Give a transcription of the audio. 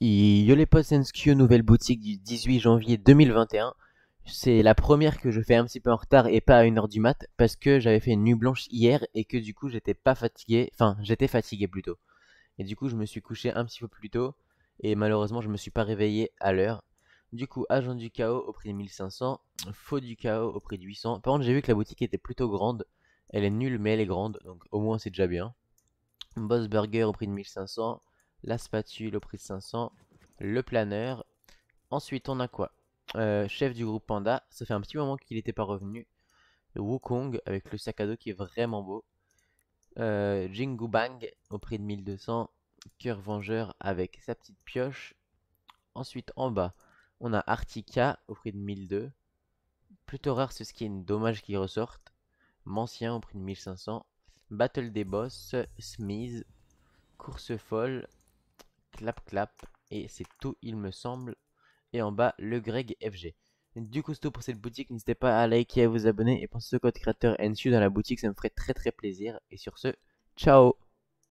les nouvelle boutique du 18 janvier 2021. C'est la première que je fais un petit peu en retard et pas à 1h du mat parce que j'avais fait une nuit blanche hier et que du coup j'étais pas fatigué, enfin j'étais fatigué plutôt. Et du coup je me suis couché un petit peu plus tôt et malheureusement je me suis pas réveillé à l'heure. Du coup, agent du chaos au prix de 1500, faux du chaos au prix de 800. Par contre, j'ai vu que la boutique était plutôt grande. Elle est nulle, mais elle est grande, donc au moins c'est déjà bien. Boss Burger au prix de 1500, la spatule au prix de 500, le planeur. Ensuite, on a quoi euh, Chef du groupe Panda, ça fait un petit moment qu'il n'était pas revenu. Le Wukong avec le sac à dos qui est vraiment beau. Euh, Bang au prix de 1200. Cœur Vengeur avec sa petite pioche. Ensuite, en bas, on a Artica au prix de 1200. Plutôt rare ce qui skin, dommage qui ressorte. Mancien au prix de 1500. Battle des Boss, Smith. Course Folle, clap clap. Et c'est tout il me semble. Et en bas le Greg FG. Du coup c'est tout pour cette boutique. N'hésitez pas à liker et à vous abonner. Et pensez au code créateur NSU dans la boutique. Ça me ferait très très plaisir. Et sur ce, ciao